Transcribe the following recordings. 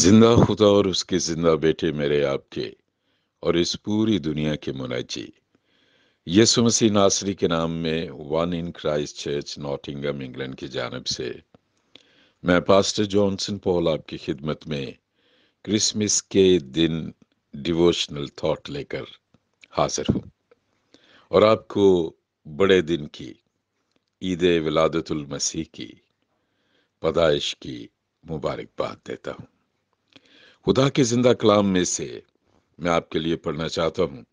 जिंदा खुदा और उसके जिंदा बेटे मेरे आपके और इस पूरी दुनिया के मुनाजी यसु मसीह नासरी के नाम में one in Christ Church Nottingham England की जानब से मैं पास्टर जॉनसन पॉल आपकी खिदमत में क्रिसमस के दिन डिवोशनल थॉट लेकर हाजिर हूँ और आपको बड़े दिन की ईद विलादतुल मसीह की पदाइश की मुबारकबाद देता हूँ खुदा के जिंदा कलाम में से मैं आपके लिए पढ़ना चाहता हूँ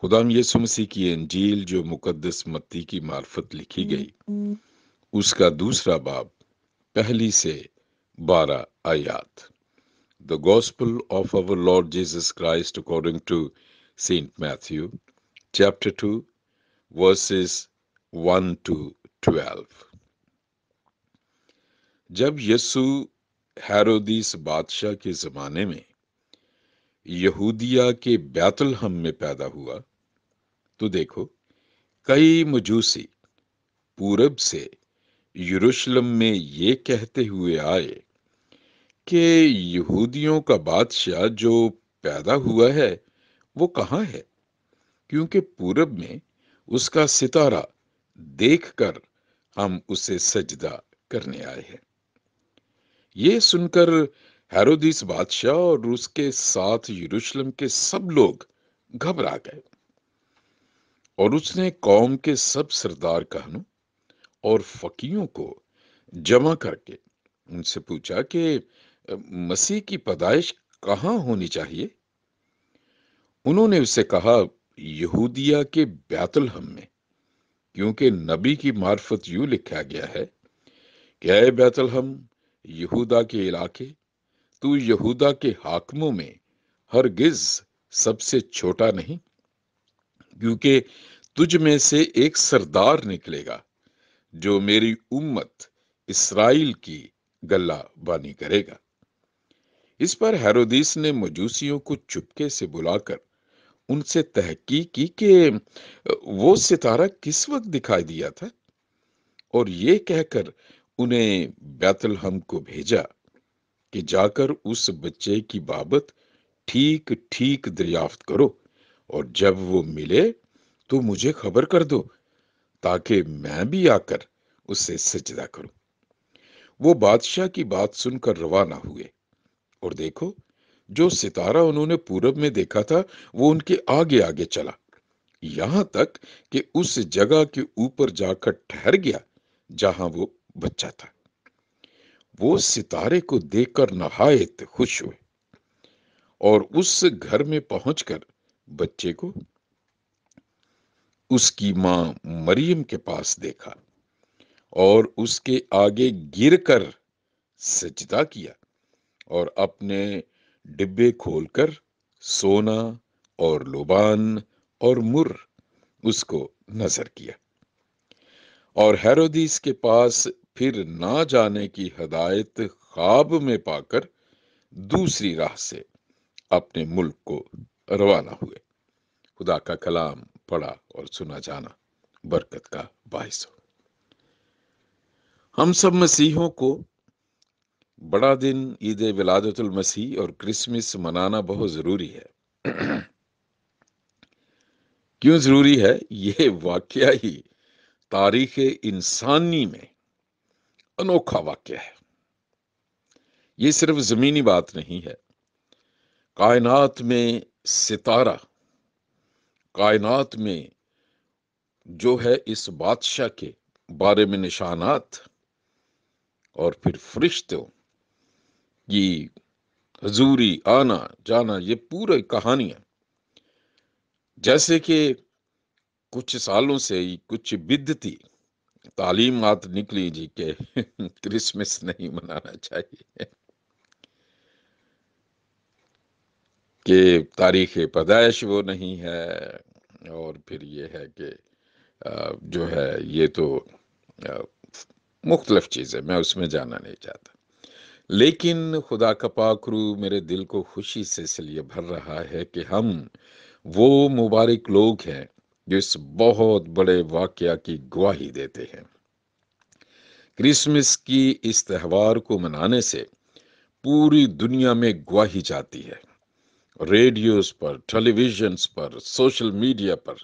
खुदाम यसु मसीह की अंजील जो मुकद्दस मत्ती की मार्फत लिखी गई उसका दूसरा बाब पहली से बारह आयात the gospel of our Lord Jesus Christ according to Saint Matthew chapter two verses one two twelve जब यसु हैरोदीस बादशाह के ज़माने में यहूदिया के बैतलहम में पैदा हुआ तो देखो कई मजूसी पूरब से यरूशलेम में ये कहते हुए आए कि यहूदियों का बादशाह जो पैदा हुआ है वो कहाँ है क्योंकि पूरब में उसका सितारा देखकर हम उसे सजदा करने आए हैं ये सुनकर हेरोदिस बादशाह और उसके साथ यरूशलेम के सब लोग घबरा गए और उसने कौम के सब सरदार कहनों और फकीयों को जमा करके उनसे पूछा कि मसीह की पैदाइश कहाँ होनी चाहिए उन्होंने उससे कहा यहूदिया के बैतलहम में क्योंकि नबी की मार्फत यूं लिखा गया है क्या अय बैतलहम यहूदा के इलाके तू यहूदा के हाकमों में हरगिज सबसे छोटा नहीं क्योंकि तुझ में से एक सरदार निकलेगा जो मेरी उम्मत इसराइल की गला बानी करेगा इस पर हेरोदीस ने मजूसियों को चुपके से बुलाकर उनसे तहकी की कि वो सितारा किस वक्त दिखाई दिया था और ये कहकर उन्हें बैतलहम को भेजा कि जाकर उस बच्चे की बाबत ठीक ठीक दरियाफ्त करो और जब वो मिले तो मुझे खबर कर दो ताकि मैं भी आकर उससे सजदा करूं वो बादशाह की बात सुनकर रवाना हुए और देखो जो सितारा उन्होंने पूरब में देखा था वो उनके आगे आगे चला यहां तक कि उस जगह के ऊपर जाकर ठहर गया जहां वो बच्चा था वो सितारे को देखकर नहायत खुश हुए और उस घर में पहुंचकर बच्चे को उसकी मां मरियम के पास देखा और उसके आगे गिरकर सजदा किया और अपने डिब्बे खोलकर सोना और लोबान और मुर उसको नजर किया और हेरोदीस के पास फिर ना जाने की हदायत ख्वाब में पाकर दूसरी राह से अपने मुल्क को रवाना हुए खुदा का कलाम पढ़ा और सुना जाना बरकत का बायस हो हम सब मसीहों को बड़ा दिन ईद विलादतुल मसीह और क्रिसमस मनाना बहुत ज़रूरी है क्यों ज़रूरी है यह वाक्य ही तारीख इंसानी में अनोखा वाक्य है ये सिर्फ जमीनी बात नहीं है कायनात में सितारा कायनात में जो है इस बादशाह के बारे में निशानात और फिर फरिश्तों की हजूरी आना जाना ये पूरी कहानियां जैसे कि कुछ सालों से कुछ थी तालीमात निकली जी के क्रिसमस नहीं मनाना चाहिए कि तारीख पैदाइश वो नहीं है और फिर ये है कि जो है ये तो मुख्तलफ चीज़ है मैं उसमें जाना नहीं चाहता लेकिन खुदा का पाखरू मेरे दिल को खुशी से इसलिए भर रहा है कि हम वो मुबारक लोग हैं जो इस बहुत बड़े वाक्य की गवाही देते हैं क्रिसमस की इस त्यौहार को मनाने से पूरी दुनिया में गवाही जाती है रेडियोस पर टेलीविजन्स पर सोशल मीडिया पर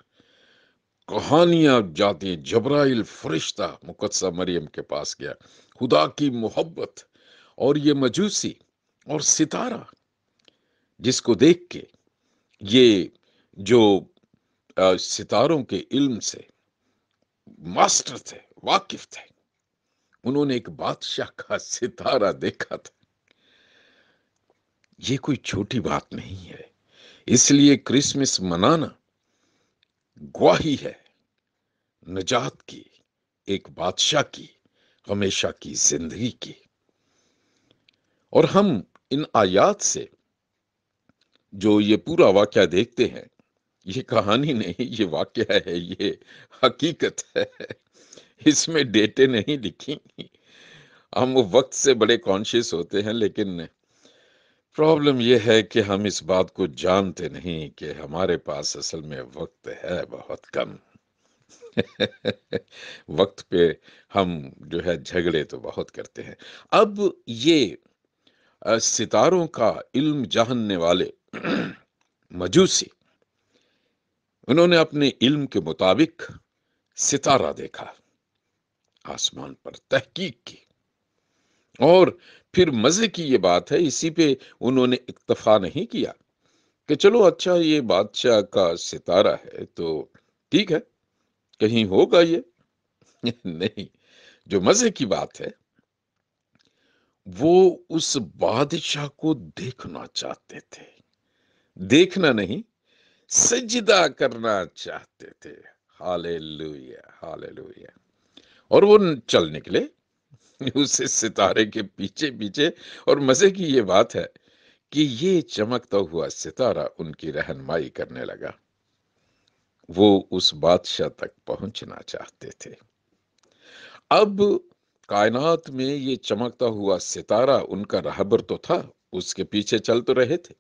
कहानियां जाती जबराइल फरिश्ता मुकदसा मरियम के पास गया खुदा की मोहब्बत और ये मजूसी और सितारा जिसको देख के ये जो सितारों के इल्म से मास्टर थे वाकिफ थे उन्होंने एक बादशाह का सितारा देखा था ये कोई छोटी बात नहीं है इसलिए क्रिसमस मनाना गवाही है नजात की एक बादशाह की हमेशा की जिंदगी की और हम इन आयात से जो ये पूरा वाक्य देखते हैं ये कहानी नहीं ये वाक्य है ये हकीकत है इसमें डेटे नहीं लिखी हम वो वक्त से बड़े कॉन्शियस होते हैं लेकिन प्रॉब्लम यह है कि हम इस बात को जानते नहीं कि हमारे पास असल में वक्त है बहुत कम वक्त पे हम जो है झगड़े तो बहुत करते हैं अब ये सितारों का इल्म जानने वाले मजूसी उन्होंने अपने इल्म के मुताबिक सितारा देखा आसमान पर तहकीक की और फिर मज़े की ये बात है इसी पे उन्होंने इक्तफा नहीं किया कि चलो अच्छा ये बादशाह का सितारा है तो ठीक है कहीं होगा ये नहीं जो मज़े की बात है वो उस बादशाह को देखना चाहते थे देखना नहीं सजदा करना चाहते थे हाले लुया और वो चल निकले उस सितारे के पीछे पीछे और मजे की ये बात है कि ये चमकता हुआ सितारा उनकी रहनमाई करने लगा वो उस बादशाह तक पहुंचना चाहते थे अब कायनात में ये चमकता हुआ सितारा उनका रहबर तो था उसके पीछे चल तो रहे थे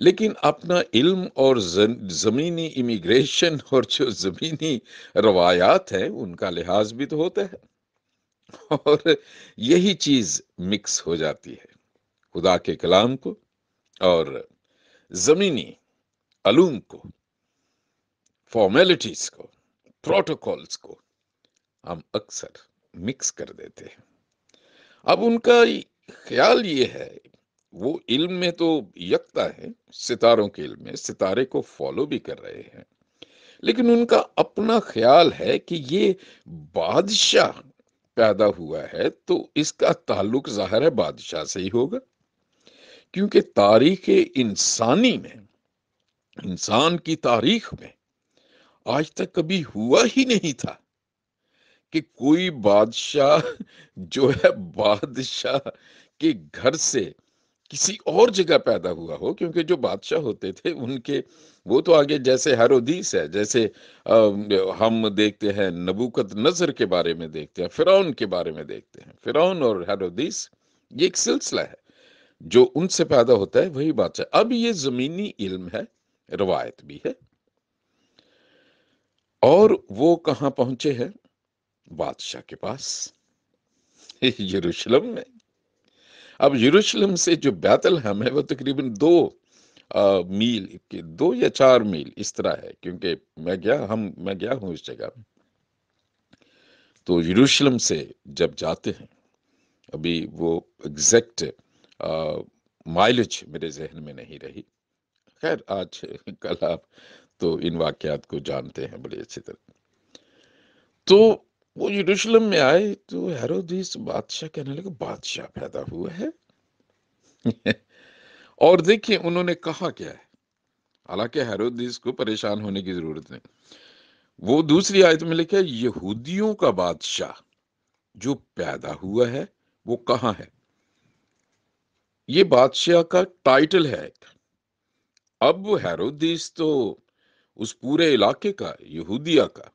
लेकिन अपना इल्म और ज़मीनी इमिग्रेशन और जो ज़मीनी रवायात है उनका लिहाज भी तो होता है और यही चीज़ मिक्स हो जाती है खुदा के कलाम को और ज़मीनी अलूम को फॉर्मेलिटीज़ को प्रोटोकॉल्स को हम अक्सर मिक्स कर देते हैं अब उनका ख्याल ये है वो इल्म में तो यकता है सितारों के इल्म में सितारे को फॉलो भी कर रहे हैं लेकिन उनका अपना ख्याल है कि ये बादशाह पैदा हुआ है तो इसका ताल्लुक जाहिर है बादशाह से ही होगा क्योंकि तारीख इंसानी में इंसान की तारीख में आज तक कभी हुआ ही नहीं था कि कोई बादशाह जो है बादशाह के घर से किसी और जगह पैदा हुआ हो क्योंकि जो बादशाह होते थे उनके वो तो आगे जैसे हरोदीस है जैसे हम देखते हैं नबूकत नजर के बारे में देखते हैं फिरौन के बारे में देखते हैं फिरौन और हरोदीस ये एक सिलसिला है जो उनसे पैदा होता है वही बादशाह अब ये जमीनी इल्म है रवायत भी है और वो कहां पहुंचे हैं बादशाह के पास यरूशलम में अब यरूशलेम से जो बैतल हम है वो तकरीबन दो आ, मील के दो या चार मील इस तरह है क्योंकि मैं गया हम मैं गया हूँ इस जगह तो यरूशलेम से जब जाते हैं अभी वो एग्जैक्ट माइलेज मेरे जहन में नहीं रही खैर आज कल आप तो इन वाक्यात को जानते हैं बड़ी अच्छी तरह तो वो यरूशलेम में आए तो हेरोदीस बादशाह कहने लगे बादशाह पैदा हुआ है और देखिए उन्होंने कहा क्या है हालांकि हेरोदीस को परेशान होने की जरूरत नहीं वो दूसरी आयत में लिखा है यहूदियों का बादशाह जो पैदा हुआ है वो कहाँ है ये बादशाह का टाइटल है अब हेरोदीस तो उस पूरे इलाके का यहूदिया का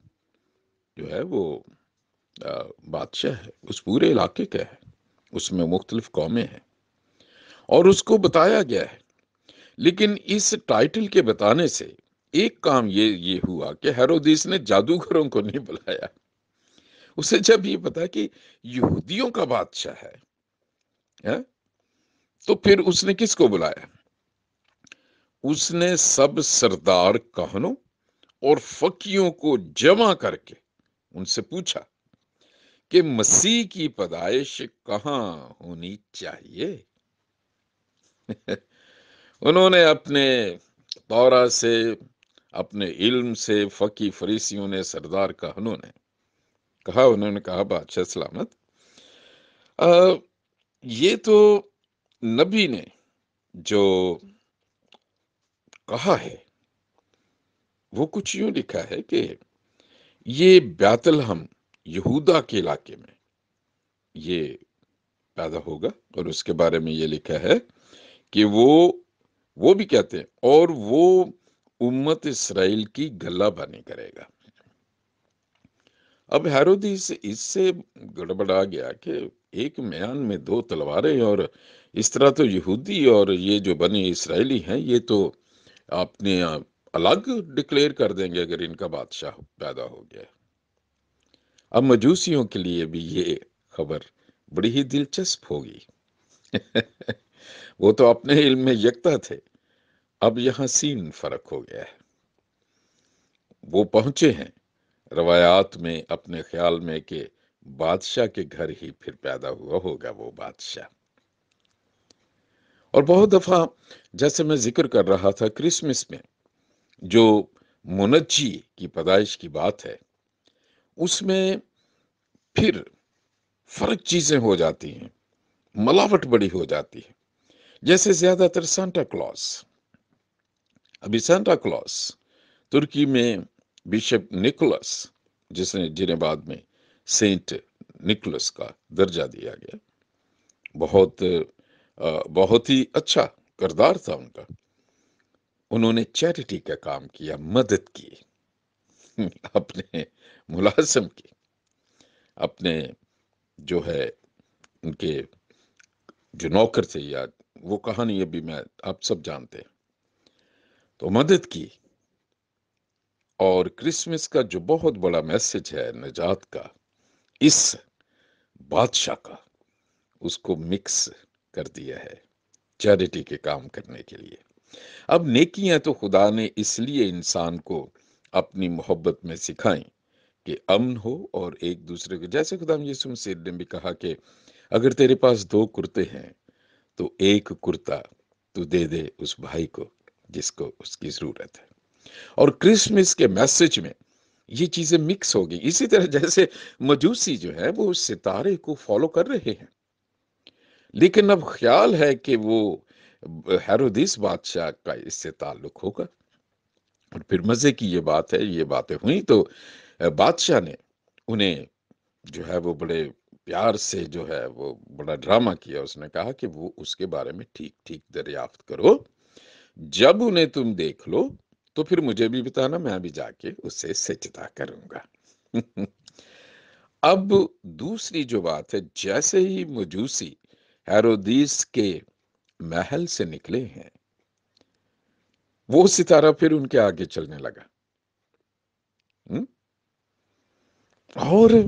जो है वो बादशाह है उस पूरे इलाके का है उसमें मुख्तलिफ कौमें हैं और उसको बताया गया है लेकिन इस टाइटल के बताने से एक काम ये ये हुआ कि हेरोदीस ने जादूगरों को नहीं बुलाया उसे जब ये पता कि यहूदियों का बादशाह है, है हाँ, तो फिर उसने किसको बुलाया उसने सब सरदार कहनों और फकियों को जमा करके उनसे पूछा कि मसीह की पदाइश कहाँ होनी चाहिए उन्होंने अपने दौरा से अपने इल्म से फ़की फरीसियों ने सरदार कहनों ने कहा उन्होंने कहा बादशाह सलामत आ, ये तो नबी ने जो कहा है वो कुछ यूं लिखा है कि ये ब्यातल हम यहूदा के इलाके में ये पैदा होगा और उसके बारे में ये लिखा है कि वो वो भी कहते हैं और वो उम्मत इसराइल की गला बनी करेगा अब से इससे गड़बड़ा गया कि एक म्यान में दो तलवारें और इस तरह तो यहूदी और ये जो बने इसराइली हैं ये तो आपने अलग डिक्लेयर कर देंगे अगर इनका बादशाह पैदा हो गया अब मजूसियों के लिए भी ये खबर बड़ी ही दिलचस्प होगी वो तो अपने इल्म में यकता थे अब यहां सीन फर्क हो गया है वो पहुंचे हैं रवायात में अपने ख्याल में के बादशाह के घर ही फिर पैदा हुआ होगा वो बादशाह और बहुत दफ़ा जैसे मैं जिक्र कर रहा था क्रिसमस में जो मुनजी की पैदाइश की बात है उसमें फिर फर्क चीज़ें हो जाती हैं मलावट बड़ी हो जाती है जैसे ज़्यादातर सेंटा क्लॉस अभी सेंटा क्लॉस तुर्की में बिशप निकोलस जिसने जिन्हें बाद में सेंट निकोलस का दर्जा दिया गया बहुत बहुत ही अच्छा करदार था उनका उन्होंने चैरिटी का काम किया मदद की अपने मुलाजम की अपने जो है उनके जो नौकर थे या वो कहानी अभी मैं आप सब जानते हैं तो मदद की और क्रिसमस का जो बहुत बड़ा मैसेज है नजात का इस बादशाह का उसको मिक्स कर दिया है चैरिटी के काम करने के लिए अब नेकियां तो खुदा ने इसलिए इंसान को अपनी मोहब्बत में सिखाएं कि अमन हो और एक दूसरे को जैसे खुदाम यीशु मसीह ने भी कहा कि अगर तेरे पास दो कुर्ते हैं तो एक कुर्ता तू दे दे उस भाई को जिसको उसकी ज़रूरत है और क्रिसमस के मैसेज में ये चीज़ें मिक्स हो गई इसी तरह जैसे मजूसी जो है वो उस सितारे को फॉलो कर रहे हैं लेकिन अब ख्याल है कि वो हैरोदिस बादशाह का इससे ताल्लुक होगा और फिर मज़े की ये बात है ये बातें हुई तो बादशाह ने उन्हें जो है वो बड़े प्यार से जो है वो बड़ा ड्रामा किया उसने कहा कि वो उसके बारे में ठीक ठीक दरियाफ्त करो जब उन्हें तुम देख लो तो फिर मुझे भी बताना मैं भी जाके उससे सचता करूंगा अब दूसरी जो बात है जैसे ही मजूसी हैरोदीस के महल से निकले हैं वो सितारा फिर उनके आगे चलने लगा हुँ? और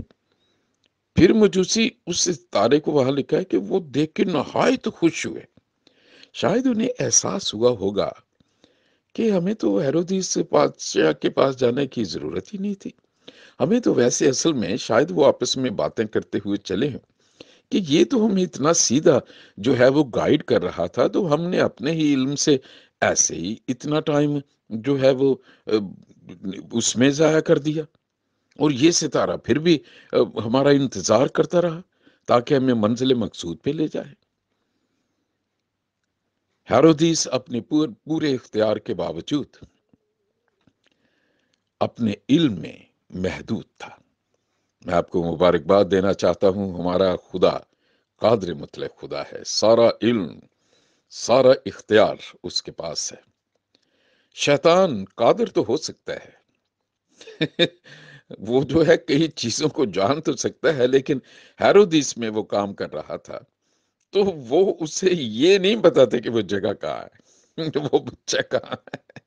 फिर मजूसी उस सितारे को वहां लिखा है कि वो देख के नहाय तो खुश हुए शायद उन्हें एहसास हुआ होगा कि हमें तो हेरोदीस पादशाह के पास जाने की जरूरत ही नहीं थी हमें तो वैसे असल में शायद वो आपस में बातें करते हुए चले हैं कि ये तो हमें इतना सीधा जो है वो गाइड कर रहा था तो हमने अपने ही इल्म से ऐसे ही इतना टाइम जो है वो उसमें ज़ाया कर दिया और ये सितारा फिर भी हमारा इंतज़ार करता रहा ताकि हमें मंजिल मकसूद पे ले जाए हेरोदीस अपने पूर, पूरे इख्तियार के बावजूद अपने इल्म में महदूद था मैं आपको मुबारकबाद देना चाहता हूं हमारा खुदा कादर मतलब खुदा है सारा इल्म सारा इख्तियार उसके पास है शैतान कादर तो हो सकता है वो जो है कई चीज़ों को जान तो सकता है लेकिन हैरोदीस में वो काम कर रहा था तो वो उसे ये नहीं बताते कि वो जगह कहाँ है वो बच्चा कहाँ है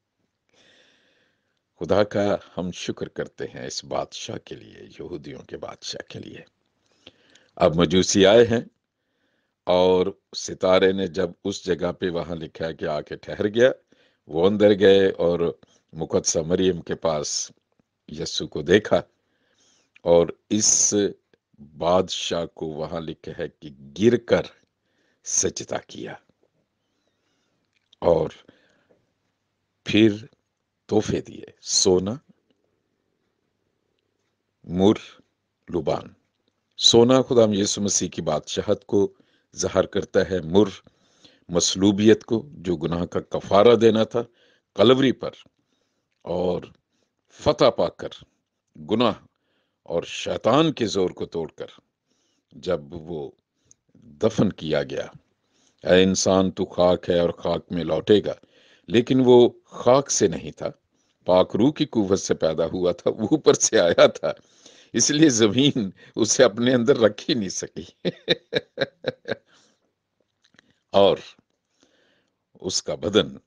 खुदा का हम शुक्र करते हैं इस बादशाह के लिए यहूदियों के बादशाह के लिए अब मजूसी आए हैं और सितारे ने जब उस जगह पे वहाँ लिखा है कि आके ठहर गया वो अंदर गए और मुकदसा मरियम के पास यस्सु को देखा और इस बादशाह को वहाँ लिखे है कि गिरकर सचिता किया और फिर तोहफे दिए सोना मुर लुबान सोना खुदाम यीशु मसीह की बादशाहत को जहर करता है मुर मसलूबियत को जो गुनाह का कफारा देना था कलवरी पर और फतह पाकर गुनाह और शैतान के ज़ोर को तोड़कर जब वो दफन किया गया ऐ इंसान तो खाक है और खाक में लौटेगा लेकिन वो खाक से नहीं था पाक रू की कुवत से पैदा हुआ था वो ऊपर से आया था इसलिए ज़मीन उसे अपने अंदर रख ही नहीं सकी और उसका बदन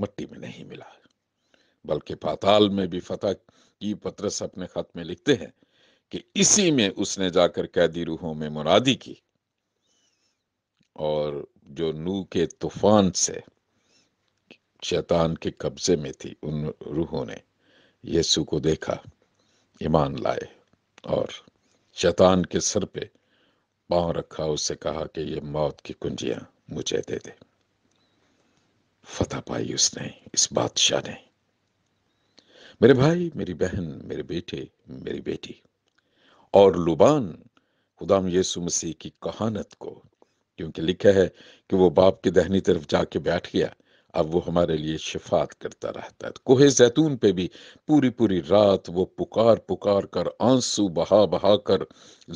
मट्टी में नहीं मिला बल्कि पाताल में भी फतह की पत्रस अपने खत में लिखते हैं कि इसी में उसने जाकर कैदी रूहों में मुरादी की और जो नू के तूफान से शैतान के कब्जे में थी उन रूहों ने यीशु को देखा ईमान लाए और शैतान के सर पे पांव रखा उससे कहा कि ये मौत की कुंजियां मुझे दे दे फतेह पाई उसने इस बादशाह ने मेरे भाई मेरी बहन मेरे बेटे मेरी बेटी और लुबान खुदाम यीशु मसीह की कहानत को क्योंकि लिखा है कि वो बाप की दहनी तरफ जाके बैठ गया अब वो हमारे लिए शिफात करता रहता है कोहे जैतून पे भी पूरी पूरी रात वो पुकार पुकार कर आंसू बहा बहा कर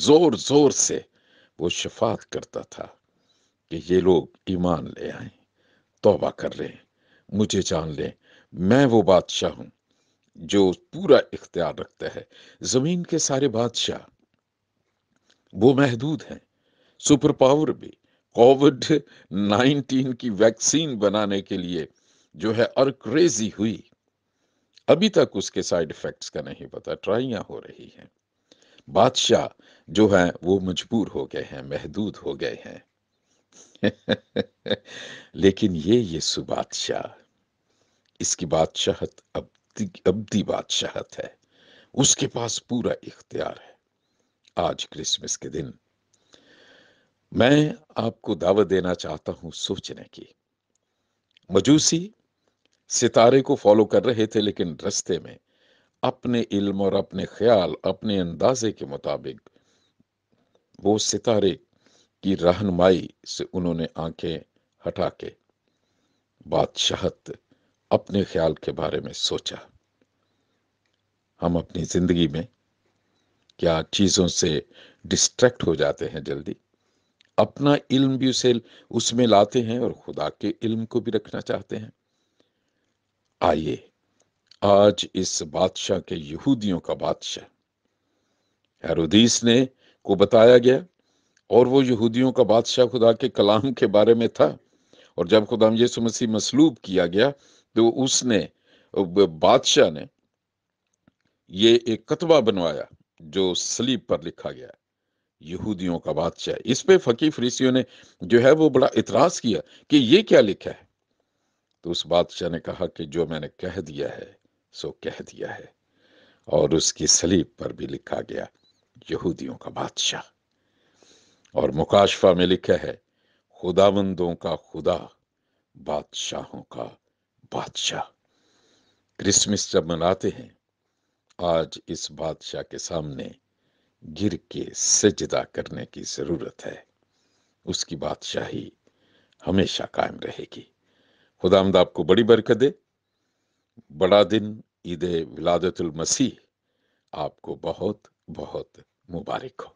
जोर जोर से वो शिफात करता था कि ये लोग ईमान ले आए तोबा कर ले मुझे जान ले मैं वो बादशाह हूं जो पूरा इख्तियार रखता है ज़मीन के सारे बादशाह वो महदूद हैं सुपर पावर भी कोविड नाइनटीन की वैक्सीन बनाने के लिए जो है और क्रेजी हुई अभी तक उसके साइड इफ़ेक्ट्स का नहीं पता ट्राइया हो रही हैं बादशाह जो है वो मजबूर हो गए हैं महदूद हो गए हैं लेकिन ये यीशु बादशाह इसकी बादशाहत अब्दी अब्दी बादशाहत है उसके पास पूरा इख्तियार है आज क्रिसमस के दिन मैं आपको दावत देना चाहता हूं सोचने की मजूसी सितारे को फॉलो कर रहे थे लेकिन रस्ते में अपने इल्म और अपने ख्याल अपने अंदाजे के मुताबिक वो सितारे की रहनुमाई से उन्होंने आंखें हटा के बादशाहत अपने ख्याल के बारे में सोचा हम अपनी ज़िंदगी में क्या चीज़ों से डिस्ट्रैक्ट हो जाते हैं जल्दी अपना इल्म भी उसे उसमें लाते हैं और खुदा के इल्म को भी रखना चाहते हैं आइए आज इस बादशाह के यहूदियों का बादशाह हेरोदीस ने को बताया गया और वो यहूदियों का बादशाह खुदा के कलाम के बारे में था और जब खुदाम यीशु मसीह मसलूब किया गया तो उसने बादशाह ने ये एक कतबा बनवाया जो सलीब पर लिखा गया यहूदियों का बादशाह इस पे फकीर फरीसियों ने जो है वो बड़ा इतराज किया कि ये क्या लिखा है तो उस बादशाह ने कहा कि जो मैंने कह दिया है सो कह दिया है और उसकी सलीब पर भी लिखा गया यहूदियों का बादशाह और मुकाशफा में लिखा है खुदावंदों का खुदा बादशाहों का बादशाह क्रिसमस जब मनाते हैं आज इस बादशाह के सामने गिर के सजदा करने की ज़रूरत है उसकी बादशाही हमेशा कायम रहेगी खुदामद आपको बड़ी बरकत दे बड़ा दिन ईद विलादतुल मसीह आपको बहुत बहुत मुबारक हो